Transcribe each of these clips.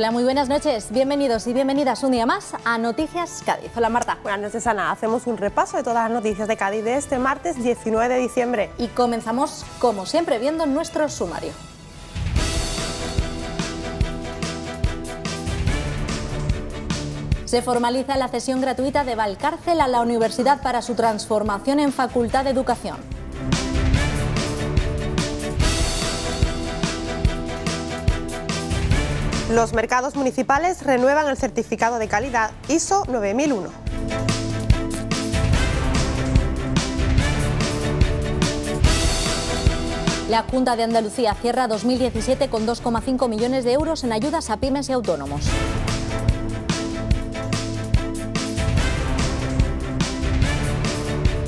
Hola, muy buenas noches. Bienvenidos y bienvenidas un día más a Noticias Cádiz. Hola Marta. Buenas noches Ana. Hacemos un repaso de todas las noticias de Cádiz de este martes 19 de diciembre. Y comenzamos, como siempre, viendo nuestro sumario. Se formaliza la cesión gratuita de Valcárcel a la universidad para su transformación en Facultad de Educación. Los mercados municipales renuevan el certificado de calidad ISO 9001. La Junta de Andalucía cierra 2017 con 2,5 millones de euros en ayudas a pymes y autónomos.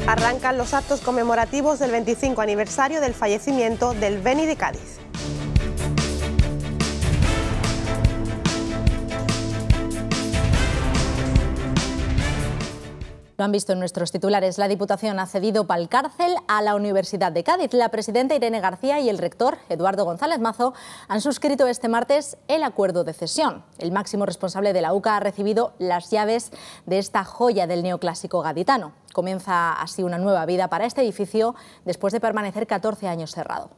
Arrancan los actos conmemorativos del 25 aniversario del fallecimiento del Beni de Cádiz. Lo han visto en nuestros titulares. La Diputación ha cedido pal cárcel a la Universidad de Cádiz. La presidenta Irene García y el rector Eduardo González Mazo han suscrito este martes el acuerdo de cesión. El máximo responsable de la UCA ha recibido las llaves de esta joya del neoclásico gaditano. Comienza así una nueva vida para este edificio después de permanecer 14 años cerrado.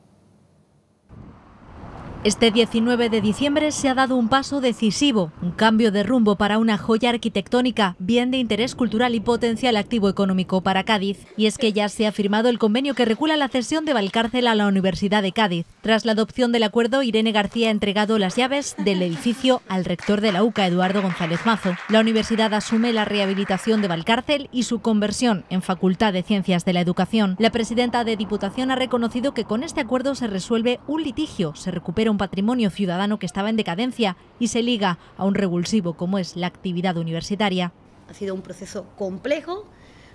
Este 19 de diciembre se ha dado un paso decisivo, un cambio de rumbo para una joya arquitectónica, bien de interés cultural y potencial activo económico para Cádiz. Y es que ya se ha firmado el convenio que regula la cesión de Valcárcel a la Universidad de Cádiz. Tras la adopción del acuerdo, Irene García ha entregado las llaves del edificio al rector de la UCA, Eduardo González Mazo. La universidad asume la rehabilitación de Valcárcel y su conversión en Facultad de Ciencias de la Educación. La presidenta de Diputación ha reconocido que con este acuerdo se resuelve un litigio, se recupera un patrimonio ciudadano que estaba en decadencia y se liga a un revulsivo como es la actividad universitaria. Ha sido un proceso complejo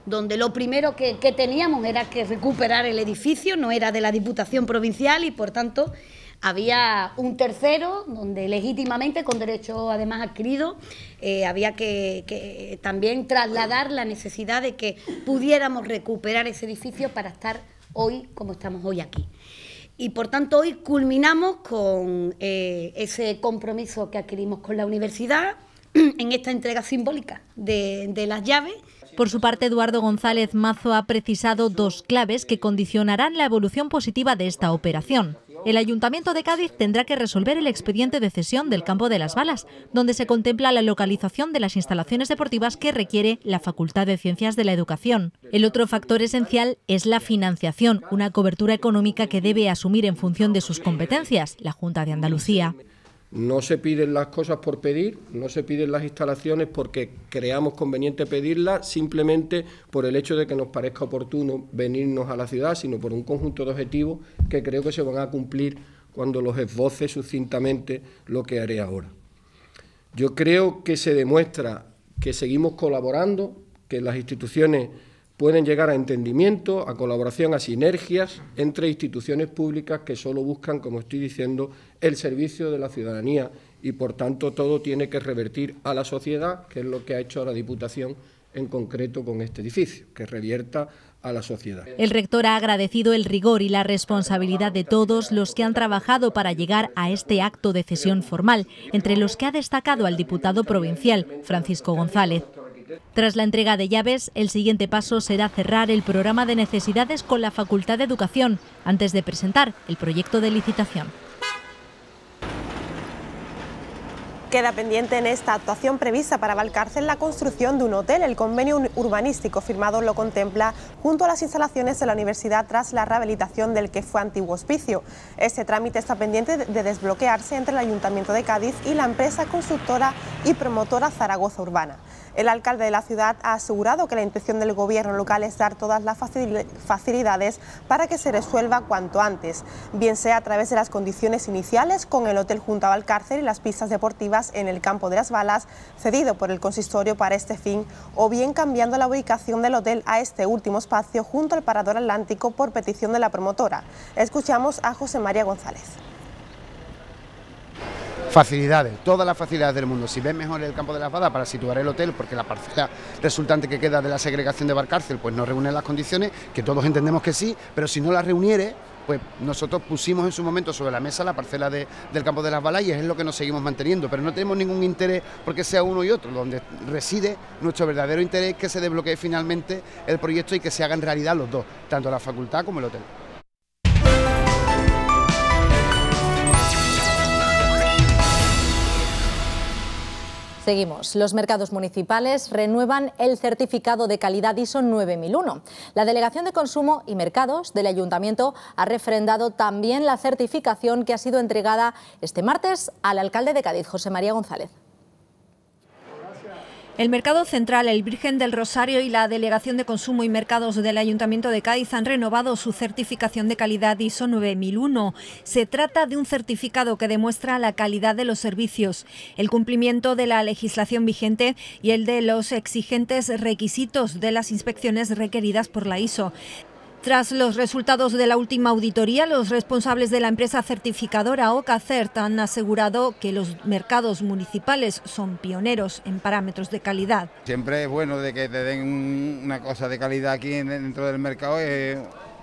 donde lo primero que, teníamos era que recuperar el edificio, no era de la Diputación Provincial y por tanto había un tercero donde legítimamente, con derecho además adquirido, eh, había que, también trasladar la necesidad de que pudiéramos recuperar ese edificio para estar hoy como estamos hoy aquí. Y por tanto hoy culminamos con eh, ese compromiso que adquirimos con la universidad en esta entrega simbólica de las llaves por su parte, Eduardo González Mazo ha precisado dos claves que condicionarán la evolución positiva de esta operación. El Ayuntamiento de Cádiz tendrá que resolver el expediente de cesión del campo de las balas, donde se contempla la localización de las instalaciones deportivas que requiere la Facultad de Ciencias de la Educación. El otro factor esencial es la financiación, una cobertura económica que debe asumir en función de sus competencias la Junta de Andalucía. No se piden las cosas por pedir, no se piden las instalaciones porque creamos conveniente pedirlas simplemente por el hecho de que nos parezca oportuno venirnos a la ciudad, sino por un conjunto de objetivos que creo que se van a cumplir cuando los esboce sucintamente lo que haré ahora. Yo creo que se demuestra que seguimos colaborando, que las instituciones pueden llegar a entendimiento, a colaboración, a sinergias entre instituciones públicas que solo buscan, como estoy diciendo, el servicio de la ciudadanía y, por tanto, todo tiene que revertir a la sociedad, que es lo que ha hecho la Diputación en concreto con este edificio, que revierta a la sociedad. El rector ha agradecido el rigor y la responsabilidad de todos los que han trabajado para llegar a este acto de cesión formal, entre los que ha destacado al diputado provincial, Francisco González. Tras la entrega de llaves, el siguiente paso será cerrar el programa de necesidades con la Facultad de Educación, antes de presentar el proyecto de licitación. Queda pendiente en esta actuación prevista para Valcárcel la construcción de un hotel. El convenio urbanístico firmado lo contempla junto a las instalaciones de la universidad tras la rehabilitación del que fue antiguo hospicio. Este trámite está pendiente de desbloquearse entre el Ayuntamiento de Cádiz y la empresa constructora y promotora Zaragoza Urbana. El alcalde de la ciudad ha asegurado que la intención del gobierno local es dar todas las facilidades para que se resuelva cuanto antes, bien sea a través de las condiciones iniciales con el hotel junto al cárcel y las pistas deportivas en el campo de las balas cedido por el consistorio para este fin, o bien cambiando la ubicación del hotel a este último espacio junto al parador atlántico por petición de la promotora. Escuchamos a José María González. Facilidades, todas las facilidades del mundo. Si ves mejor el campo de las Fada para situar el hotel, porque la parcela resultante que queda de la segregación de Barcárcel, pues no reúne las condiciones, que todos entendemos que sí, pero si no las reuniere, pues nosotros pusimos en su momento sobre la mesa la parcela del campo de las balas y es lo que nos seguimos manteniendo, pero no tenemos ningún interés porque sea uno y otro, donde reside nuestro verdadero interés que se desbloquee finalmente el proyecto y que se hagan realidad los dos, tanto la facultad como el hotel. Seguimos. Los mercados municipales renuevan el certificado de calidad ISO 9001. La Delegación de Consumo y Mercados del Ayuntamiento ha refrendado también la certificación que ha sido entregada este martes al alcalde de Cádiz, José María González. El Mercado Central, el Virgen del Rosario y la Delegación de Consumo y Mercados del Ayuntamiento de Cádiz han renovado su certificación de calidad ISO 9001. Se trata de un certificado que demuestra la calidad de los servicios, el cumplimiento de la legislación vigente y el de los exigentes requisitos de las inspecciones requeridas por la ISO. Tras los resultados de la última auditoría, los responsables de la empresa certificadora OCACERT han asegurado que los mercados municipales son pioneros en parámetros de calidad. Siempre es bueno de que te den una cosa de calidad aquí dentro del mercado,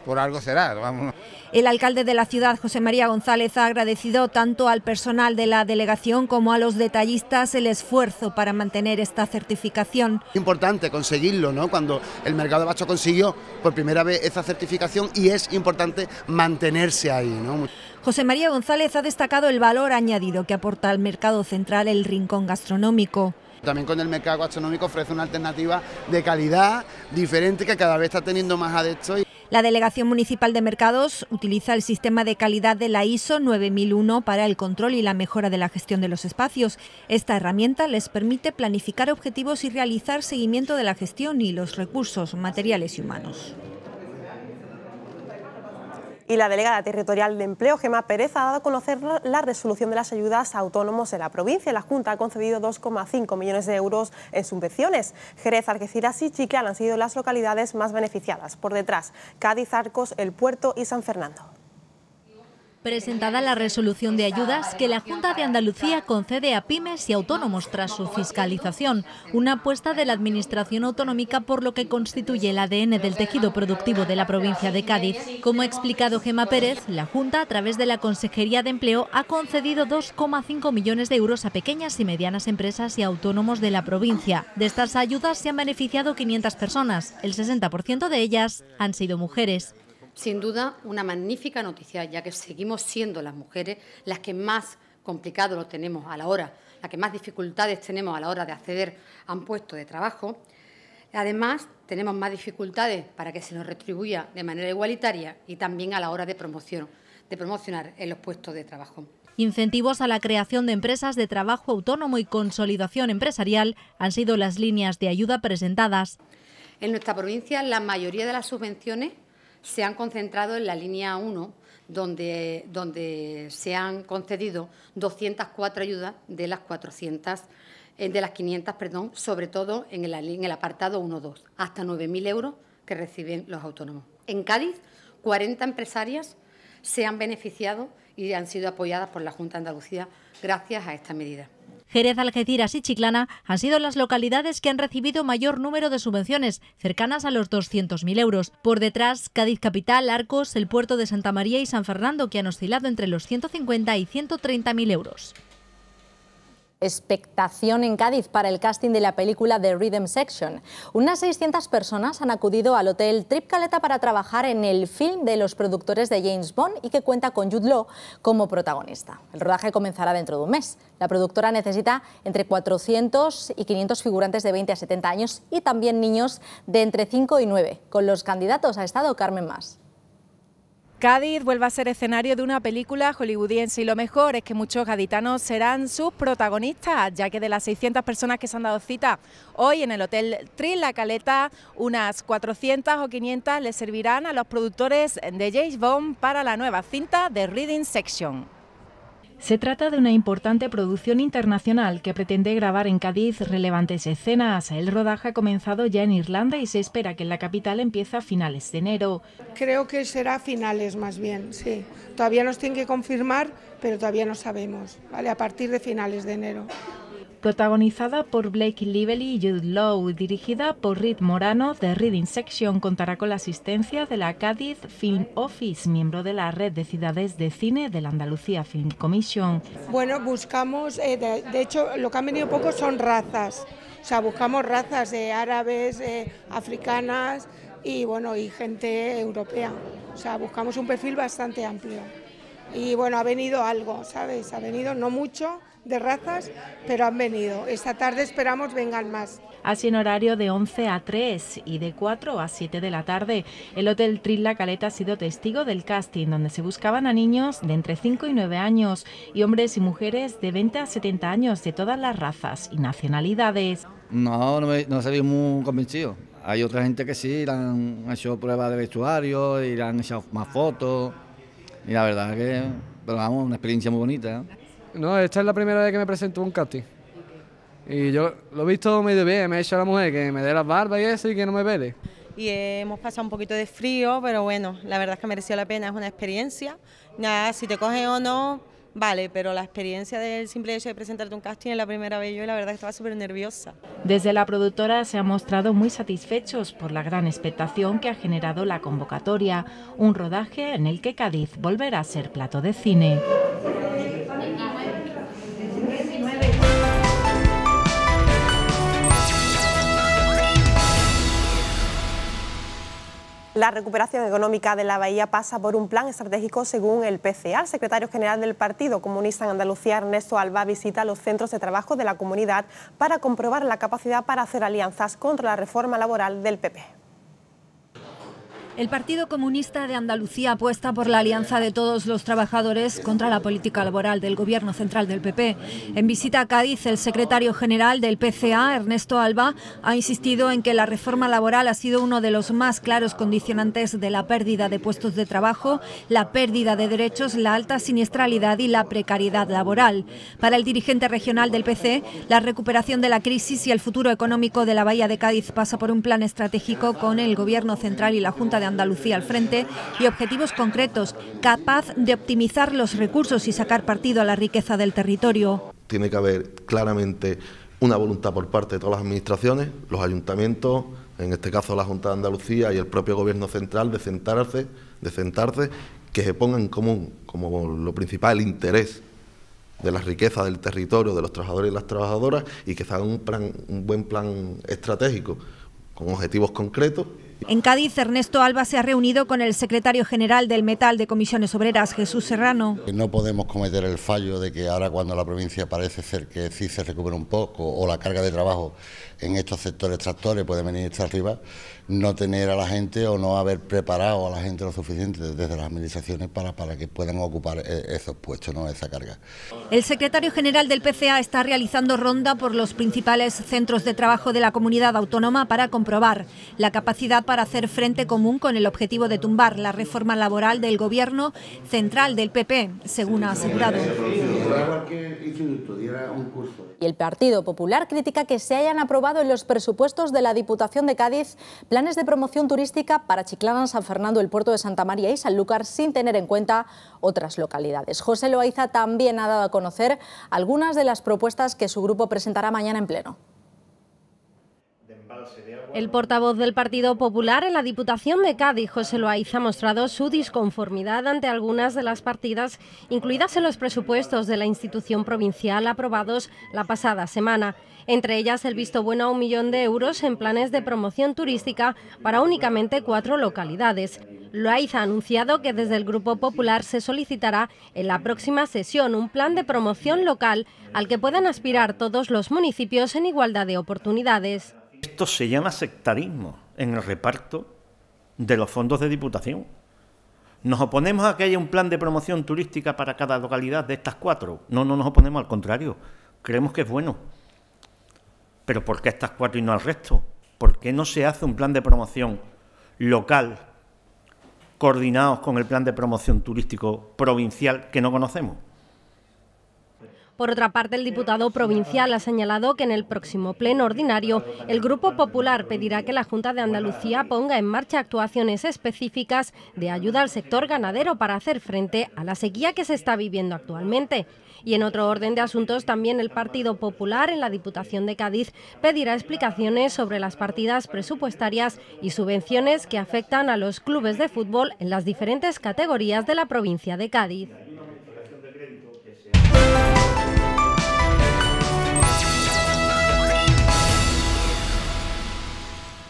por algo será. vamos. El alcalde de la ciudad, José María González, ha agradecido tanto al personal de la delegación como a los detallistas el esfuerzo para mantener esta certificación. Importante conseguirlo, ¿no? Cuando el mercado de Bacho consiguió por primera vez esa certificación y es importante mantenerse ahí, ¿no? José María González ha destacado el valor añadido que aporta al mercado central el rincón gastronómico. También con el mercado gastronómico ofrece una alternativa de calidad diferente que cada vez está teniendo más adeptos. La Delegación Municipal de Mercados utiliza el sistema de calidad de la ISO 9001 para el control y la mejora de la gestión de los espacios. Esta herramienta les permite planificar objetivos y realizar seguimiento de la gestión y los recursos materiales y humanos. Y la delegada territorial de empleo, Gemma Pérez, ha dado a conocer la resolución de las ayudas a autónomos en la provincia. La Junta ha concedido 2,5 millones de euros en subvenciones. Jerez, Algeciras y Chiclán han sido las localidades más beneficiadas. Por detrás, Cádiz, Arcos, El Puerto y San Fernando presentada la resolución de ayudas que la Junta de Andalucía concede a pymes y autónomos tras su fiscalización, una apuesta de la Administración Autonómica por lo que constituye el ADN del tejido productivo de la provincia de Cádiz. Como ha explicado Gema Pérez, la Junta, a través de la Consejería de Empleo, ha concedido 2,5 millones de euros a pequeñas y medianas empresas y autónomos de la provincia. De estas ayudas se han beneficiado 500 personas, el 60% de ellas han sido mujeres sin duda una magnífica noticia, ya que seguimos siendo las mujeres las que más complicado lo tenemos a la hora, las que más dificultades tenemos a la hora de acceder a un puesto de trabajo. Además, tenemos más dificultades para que se nos retribuya de manera igualitaria y también a la hora de promoción, de promocionar en los puestos de trabajo. Incentivos a la creación de empresas de trabajo autónomo y consolidación empresarial han sido las líneas de ayuda presentadas. En nuestra provincia, la mayoría de las subvenciones se han concentrado en la línea 1, donde, donde se han concedido 204 ayudas de las 400 eh, de las 500, perdón, sobre todo en el, apartado el apartado 1.2, hasta 9.000 euros que reciben los autónomos. En Cádiz, 40 empresarias se han beneficiado y han sido apoyadas por la Junta de Andalucía gracias a esta medida. Jerez, Algeciras y Chiclana han sido las localidades que han recibido mayor número de subvenciones, cercanas a los 200.000 euros. Por detrás, Cádiz Capital, Arcos, el puerto de Santa María y San Fernando, que han oscilado entre los 150 y 130.000 euros expectación en Cádiz para el casting de la película The Rhythm Section. Unas 600 personas han acudido al hotel Trip Caleta para trabajar en el film de los productores de James Bond y que cuenta con Jude Law como protagonista. El rodaje comenzará dentro de un mes. La productora necesita entre 400 y 500 figurantes de 20 a 70 años y también niños de entre 5 y 9. Con los candidatos ha estado Carmen Más. Cádiz vuelve a ser escenario de una película hollywoodiense y lo mejor es que muchos gaditanos serán sus protagonistas, ya que de las 600 personas que se han dado cita hoy en el Hotel Tril La Caleta, unas 400 o 500 le servirán a los productores de James Bond para la nueva cinta de Reading Section. Se trata de una importante producción internacional que pretende grabar en Cádiz relevantes escenas. El rodaje ha comenzado ya en Irlanda y se espera que en la capital empiece a finales de enero. Creo que será finales más bien, sí. Todavía nos tienen que confirmar, pero todavía no sabemos, ¿vale? A partir de finales de enero. Protagonizada por Blake Lively y Jude Law, dirigida por Reed Morano, de Reading Section contará con la asistencia de la Cádiz Film Office, miembro de la red de ciudades de cine de la Andalucía Film Commission. Bueno, buscamos, eh, de, hecho, lo que han venido poco son razas. O sea, buscamos razas de árabes, eh, africanas y bueno, y gente europea. O sea, buscamos un perfil bastante amplio. Y bueno, ha venido algo, ¿sabes? Ha venido no mucho, de razas, pero han venido. Esta tarde esperamos vengan más. Así en horario de 11 a 3 y de 4 a 7 de la tarde, el Hotel Tris La Caleta ha sido testigo del casting, donde se buscaban a niños de entre 5 y 9 años y hombres y mujeres de 20 a 70 años de todas las razas y nacionalidades. No, no, me, no muy convencido. Hay otra gente que sí, han hecho pruebas de vestuario y han hecho más fotos. Y la verdad que, pero vamos, una experiencia muy bonita. ¿eh? No, esta es la primera vez que me presento un casting. Y yo lo he visto medio bien, me ha hecho la mujer que me dé las barbas y eso y que no me vele. Y eh, hemos pasado un poquito de frío, pero bueno, la verdad es que mereció la pena, es una experiencia. Nada, si te cogen o no, vale, pero la experiencia del simple hecho de presentarte un casting es la primera vez yo y la verdad estaba súper nerviosa. Desde la productora se ha mostrado muy satisfechos por la gran expectación que ha generado la convocatoria, un rodaje en el que Cádiz volverá a ser plato de cine. La recuperación económica de la Bahía pasa por un plan estratégico según el PCA. El secretario general del Partido Comunista en Andalucía, Ernesto Alba, visita los centros de trabajo de la comunidad para comprobar la capacidad para hacer alianzas contra la reforma laboral del PP. El Partido Comunista de Andalucía apuesta por la alianza de todos los trabajadores contra la política laboral del Gobierno Central del PP. En visita a Cádiz, el secretario general del PCA, Ernesto Alba, ha insistido en que la reforma laboral ha sido uno de los más claros condicionantes de la pérdida de puestos de trabajo, la pérdida de derechos, la alta siniestralidad y la precariedad laboral. Para el dirigente regional del PC, la recuperación de la crisis y el futuro económico de la Bahía de Cádiz pasa por un plan estratégico con el Gobierno Central y la Junta de Andalucía al frente y objetivos concretos, capaz de optimizar los recursos y sacar partido a la riqueza del territorio. Tiene que haber claramente una voluntad por parte de todas las administraciones, los ayuntamientos, en este caso la Junta de Andalucía y el propio Gobierno Central, de sentarse, de sentarse que se ponga en común como lo principal el interés de la riqueza del territorio, de los trabajadores y las trabajadoras, y que se haga un, plan, un buen plan estratégico con objetivos concretos en Cádiz, Ernesto Alba se ha reunido con el secretario general del Metal de Comisiones Obreras, Jesús Serrano. No podemos cometer el fallo de que ahora cuando la provincia parece ser que sí se recupera un poco o la carga de trabajo en estos sectores tractores puede venir hasta arriba, no tener a la gente o no haber preparado a la gente lo suficiente desde las administraciones para, para que puedan ocupar eh, esos puestos, no esa carga. El secretario general del PCA está realizando ronda por los principales centros de trabajo de la comunidad autónoma para comprobar la capacidad para hacer frente común con el objetivo de tumbar la reforma laboral del gobierno central del PP, según ha asegurado. Y el Partido Popular critica que se hayan aprobado en los presupuestos de la Diputación de Cádiz planes de promoción turística para Chiclana, San Fernando, el puerto de Santa María y Sanlúcar sin tener en cuenta otras localidades. José Loaiza también ha dado a conocer algunas de las propuestas que su grupo presentará mañana en pleno. El portavoz del Partido Popular en la Diputación de Cádiz, José Loaiza, ha mostrado su disconformidad ante algunas de las partidas incluidas en los presupuestos de la institución provincial aprobados la pasada semana. Entre ellas, el visto bueno a un millón de euros en planes de promoción turística para únicamente cuatro localidades. Loaiza ha anunciado que desde el Grupo Popular se solicitará en la próxima sesión un plan de promoción local al que puedan aspirar todos los municipios en igualdad de oportunidades. Esto se llama sectarismo en el reparto de los fondos de diputación. ¿Nos oponemos a que haya un plan de promoción turística para cada localidad de estas cuatro? No, no nos oponemos, al contrario. Creemos que es bueno. Pero ¿por qué estas cuatro y no al resto? ¿Por qué no se hace un plan de promoción local coordinado con el plan de promoción turístico provincial que no conocemos? Por otra parte, el diputado provincial ha señalado que en el próximo pleno ordinario el Grupo Popular pedirá que la Junta de Andalucía ponga en marcha actuaciones específicas de ayuda al sector ganadero para hacer frente a la sequía que se está viviendo actualmente. Y en otro orden de asuntos, también el Partido Popular en la Diputación de Cádiz pedirá explicaciones sobre las partidas presupuestarias y subvenciones que afectan a los clubes de fútbol en las diferentes categorías de la provincia de Cádiz.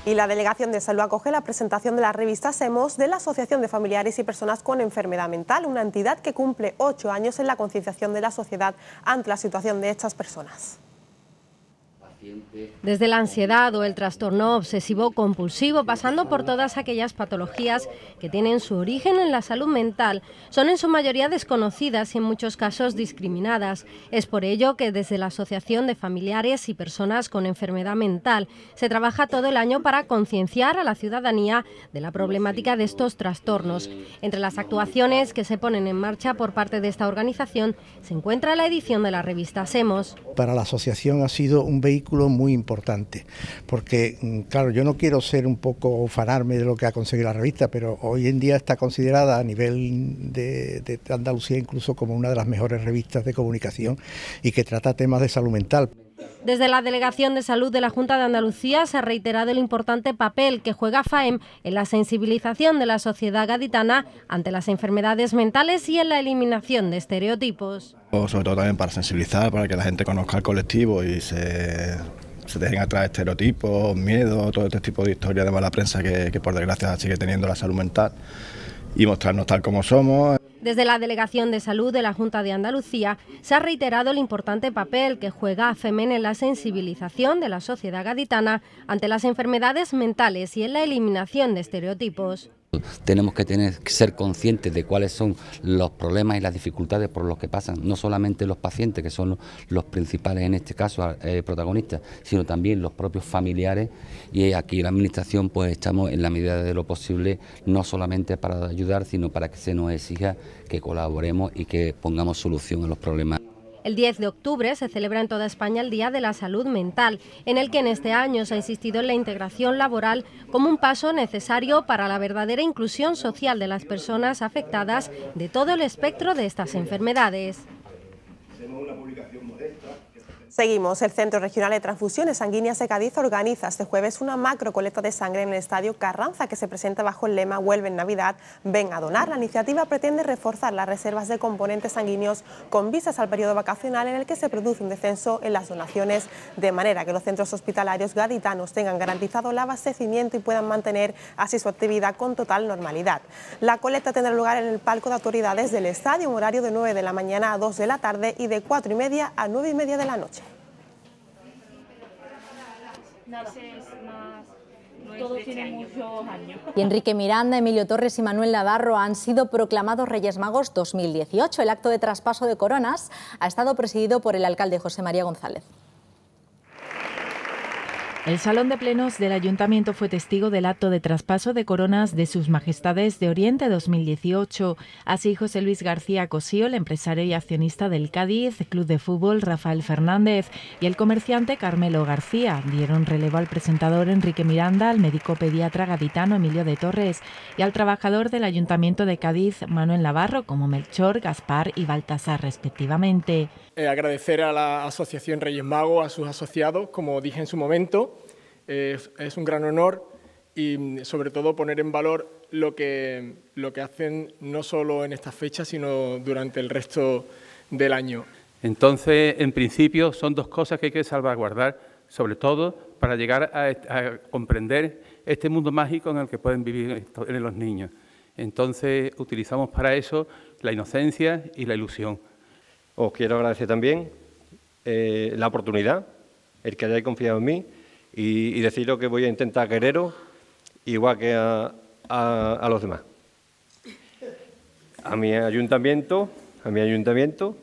Y la Delegación de Salud acoge la presentación de la revista SEMOS de la Asociación de Familiares y Personas con Enfermedad Mental, una entidad que cumple ocho años en la concienciación de la sociedad ante la situación de estas personas. Desde la ansiedad o el trastorno obsesivo-compulsivo, pasando por todas aquellas patologías que tienen su origen en la salud mental, son en su mayoría desconocidas y en muchos casos discriminadas. Es por ello que desde la Asociación de Familiares y Personas con Enfermedad Mental se trabaja todo el año para concienciar a la ciudadanía de la problemática de estos trastornos. Entre las actuaciones que se ponen en marcha por parte de esta organización se encuentra la edición de la revista SEMOS. Para la asociación ha sido un vehículo muy importante, porque mm, claro, yo no quiero ser un poco fanarme de lo que ha conseguido la revista, pero hoy en día está considerada a nivel de Andalucía incluso como una de las mejores revistas de comunicación y que trata temas de salud mental. Desde la Delegación de Salud de la Junta de Andalucía se ha reiterado el importante papel que juega FAEM en la sensibilización de la sociedad gaditana ante las enfermedades mentales y en la eliminación de estereotipos. Sobre todo también para sensibilizar, para que la gente conozca el colectivo y se se dejen atrás estereotipos, miedo, todo este tipo de historias de mala prensa que, por desgracia sigue teniendo la salud mental y mostrarnos tal como somos, desde la Delegación de Salud de la Junta de Andalucía se ha reiterado el importante papel que juega FEMEN en la sensibilización de la sociedad gaditana ante las enfermedades mentales y en la eliminación de estereotipos. Tenemos que tener, ser conscientes de cuáles son los problemas y las dificultades por los que pasan, no solamente los pacientes, que son los principales en este caso eh, protagonistas, sino también los propios familiares. Y aquí la Administración pues estamos en la medida de lo posible, no solamente para ayudar, sino para que se nos exija que colaboremos y que pongamos solución a los problemas. El 10 de octubre se celebra en toda España el Día de la Salud Mental, en el que en este año se ha insistido en la integración laboral como un paso necesario para la verdadera inclusión social de las personas afectadas de todo el espectro de estas enfermedades. Seguimos. El Centro Regional de Transfusiones Sanguíneas de Cádiz organiza este jueves una macro colecta de sangre en el Estadio Carranza que se presenta bajo el lema "Vuelven Navidad, ven a donar. La iniciativa pretende reforzar las reservas de componentes sanguíneos con visas al periodo vacacional en el que se produce un descenso en las donaciones, de manera que los centros hospitalarios gaditanos tengan garantizado el abastecimiento y puedan mantener así su actividad con total normalidad. La colecta tendrá lugar en el palco de autoridades del estadio, un horario de 9 de la mañana a 2 de la tarde y de 4 y media a 9 y media de la noche. Este y Enrique Miranda, Emilio Torres y Manuel Navarro han sido proclamados Reyes Magos 2018. El acto de traspaso de coronas ha estado presidido por el alcalde José María González. El Salón de Plenos del Ayuntamiento fue testigo del acto de traspaso de coronas de Sus Majestades de Oriente 2018. Así, José Luis García Cosío, el empresario y accionista del Cádiz, Club de Fútbol Rafael Fernández y el comerciante Carmelo García dieron relevo al presentador Enrique Miranda, al médico pediatra gaditano Emilio de Torres y al trabajador del Ayuntamiento de Cádiz, Manuel Navarro, como Melchor, Gaspar y Baltasar, respectivamente. Eh, agradecer a la Asociación Reyes Magos, a sus asociados, como dije en su momento es, un gran honor y sobre todo poner en valor lo que, hacen no solo en esta fecha, sino durante el resto del año. Entonces, en principio, son dos cosas que hay que salvaguardar, sobre todo para llegar a, comprender este mundo mágico en el que pueden vivir eh, los niños. Entonces, utilizamos para eso la inocencia y la ilusión. Os quiero agradecer también eh, la oportunidad, el que hayáis confiado en mí y, y deciros que voy a intentar quereros igual que a, los demás. A mi ayuntamiento, a mi ayuntamiento,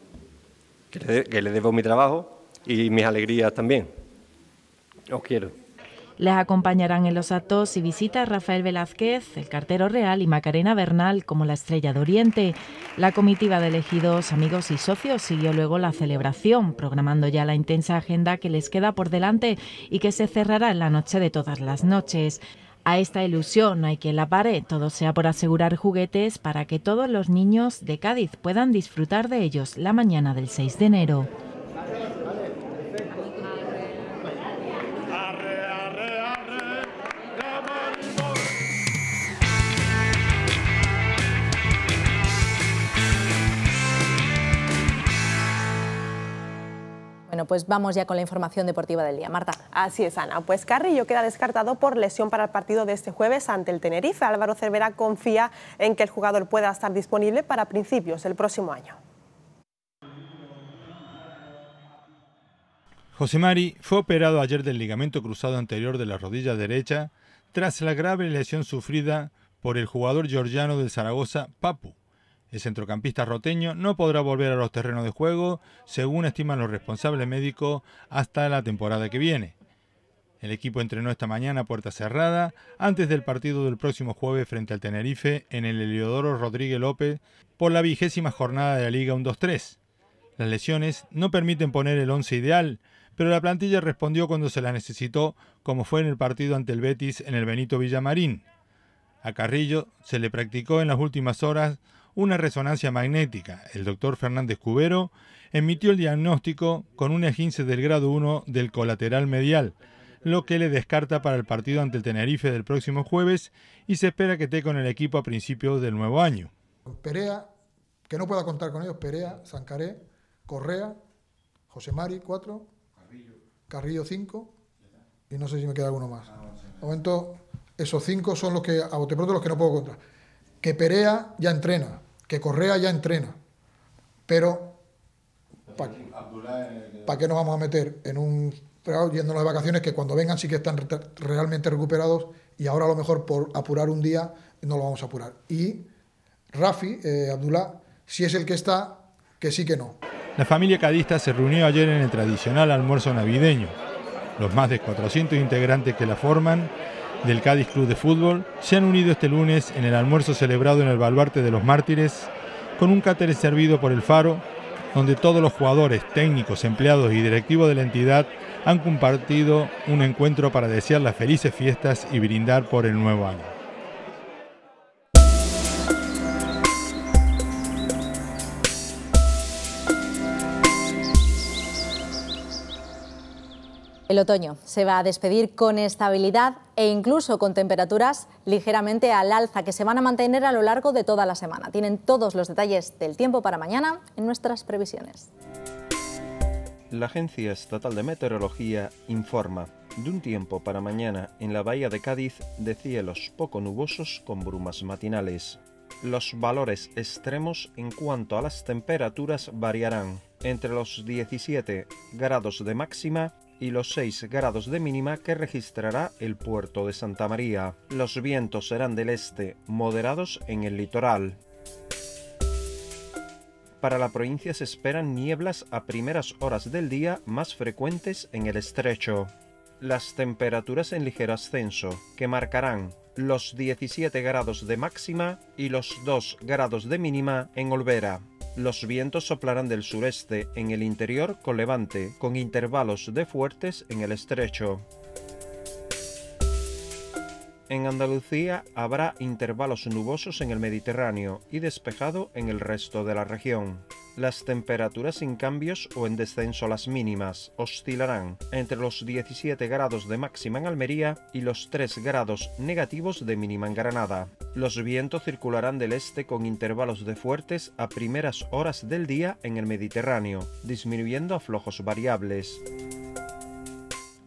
que le, que le debo mi trabajo y mis alegrías también. Os quiero. Les acompañarán en los actos y visitas Rafael Velázquez, el cartero real, y Macarena Bernal como la estrella de Oriente. La comitiva de elegidos amigos y socios siguió luego la celebración, programando ya la intensa agenda que les queda por delante y que se cerrará en la noche de todas las noches. A esta ilusión hay que la pare, todo sea por asegurar juguetes para que todos los niños de Cádiz puedan disfrutar de ellos la mañana del 6 de enero. pues vamos ya con la información deportiva del día. Marta. Así es, Ana. Pues Carrillo queda descartado por lesión para el partido de este jueves ante el Tenerife. Álvaro Cervera confía en que el jugador pueda estar disponible para principios del próximo año. José Mari fue operado ayer del ligamento cruzado anterior de la rodilla derecha tras la grave lesión sufrida por el jugador georgiano del Zaragoza, Papu, el centrocampista roteño no podrá volver a los terrenos de juego, según estiman los responsables médicos, hasta la temporada que viene. El equipo entrenó esta mañana a puerta cerrada antes del partido del próximo jueves frente al Tenerife en el Heliodoro Rodríguez López por la vigésima jornada de la Liga 1-2-3. Las lesiones no permiten poner el once ideal, pero la plantilla respondió cuando se la necesitó, como fue en el partido ante el Betis en el Benito Villamarín. A Carrillo se le practicó en las últimas horas una resonancia magnética. El doctor Fernández Cubero emitió el diagnóstico con un esguince del grado 1 del colateral medial, lo que le descarta para el partido ante el Tenerife del próximo jueves y se espera que esté con el equipo a principios del nuevo año. Perea, que no pueda contar con ellos, Perea, Sancaré, Correa, José Mari, 4, Carrillo 5 y no sé si me queda alguno más. momento, esos cinco son los que, a bote pronto, los que no puedo contar. Que Perea ya entrena, que Correa ya entrena. Pero, ¿para qué nos vamos a meter en un yéndonos de vacaciones que cuando vengan sí que están realmente recuperados y ahora a lo mejor por apurar un día no lo vamos a apurar. Y Rafi, eh, Abdullah, si es el que está, que sí que no. La familia cadista se reunió ayer en el tradicional almuerzo navideño los más de 400 integrantes que la forman, del Cádiz Club de Fútbol, se han unido este lunes en el almuerzo celebrado en el Baluarte de los Mártires, con un cáter servido por el Faro, donde todos los jugadores, técnicos, empleados y directivos de la entidad han compartido un encuentro para desear las felices fiestas y brindar por el nuevo año. El otoño se va a despedir con estabilidad e incluso con temperaturas ligeramente al alza que se van a mantener a lo largo de toda la semana. Tienen todos los detalles del tiempo para mañana en nuestras previsiones. La Agencia Estatal de Meteorología informa de un tiempo para mañana en la bahía de Cádiz de cielos poco nubosos con brumas matinales. Los valores extremos en cuanto a las temperaturas variarán entre los 17 grados de máxima y los 6 grados de mínima que registrará el puerto de Santa María. Los vientos serán del este, moderados en el litoral. Para la provincia se esperan nieblas a primeras horas del día más frecuentes en el estrecho. Las temperaturas en ligero ascenso, que marcarán los 17 grados de máxima y los 2 grados de mínima en Olvera. Los vientos soplarán del sureste en el interior con levante, con intervalos de fuertes en el estrecho. En Andalucía habrá intervalos nubosos en el Mediterráneo y despejado en el resto de la región. Las temperaturas sin cambios o en descenso las mínimas oscilarán entre los 17 grados de máxima en Almería y los 3 grados negativos de mínima en Granada. Los vientos circularán del este con intervalos de fuertes a primeras horas del día en el Mediterráneo, disminuyendo a flojos variables.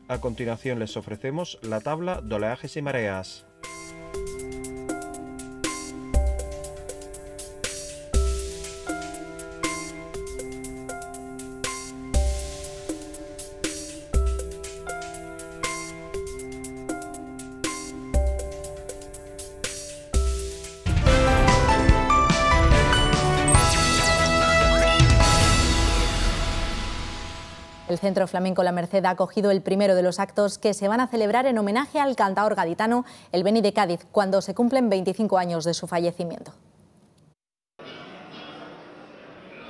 A continuación les ofrecemos la tabla de oleajes y mareas. El Centro Flamenco La Merced ha acogido el primero de los actos que se van a celebrar en homenaje al cantaor gaditano, el Beni de Cádiz, cuando se cumplen 25 años de su fallecimiento.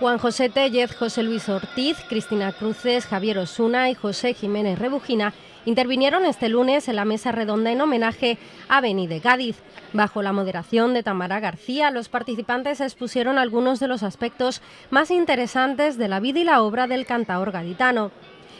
Juan José Tellez, José Luis Ortiz, Cristina Cruces, Javier Osuna y José Jiménez Rebujina intervinieron este lunes en la mesa redonda en homenaje a Beni de Cádiz. Bajo la moderación de Tamara García, los participantes expusieron algunos de los aspectos más interesantes de la vida y la obra del cantaor gaditano.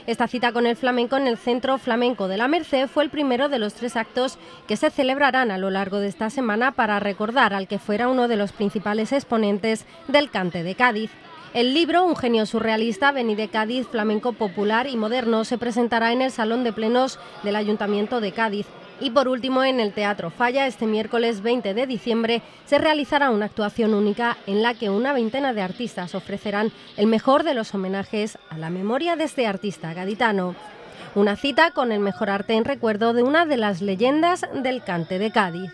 Esta cita con el flamenco en el Centro Flamenco de la Merced fue el primero de los tres actos que se celebrarán a lo largo de esta semana para recordar al que fuera uno de los principales exponentes del cante de Cádiz. El libro, Un genio surrealista, vení de Cádiz, flamenco popular y moderno, se presentará en el Salón de Plenos del Ayuntamiento de Cádiz. Y por último, en el Teatro Falla, este miércoles 20 de diciembre, se realizará una actuación única en la que una veintena de artistas ofrecerán el mejor de los homenajes a la memoria de este artista gaditano. Una cita con el mejor arte en recuerdo de una de las leyendas del cante de Cádiz.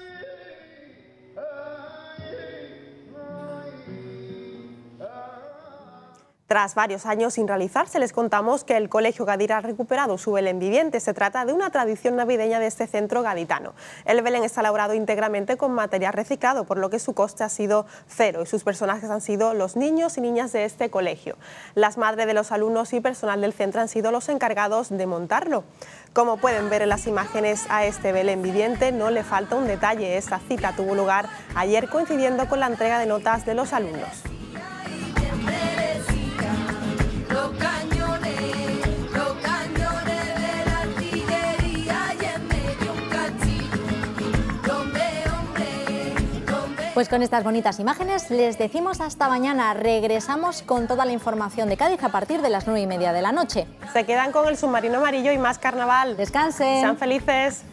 Tras varios años sin realizarse, les contamos que el Colegio Gadir ha recuperado su Belén viviente. Se trata de una tradición navideña de este centro gaditano. El Belén está elaborado íntegramente con material reciclado, por lo que su coste ha sido cero y sus personajes han sido los niños y niñas de este colegio. Las madres de los alumnos y personal del centro han sido los encargados de montarlo. Como pueden ver en las imágenes a este Belén viviente no le falta un detalle. Esta cita tuvo lugar ayer coincidiendo con la entrega de notas de los alumnos. Pues con estas bonitas imágenes les decimos hasta mañana. Regresamos con toda la información de Cádiz a partir de las 9 y media de la noche. Se quedan con el submarino amarillo y más carnaval. Descansen. Sean felices.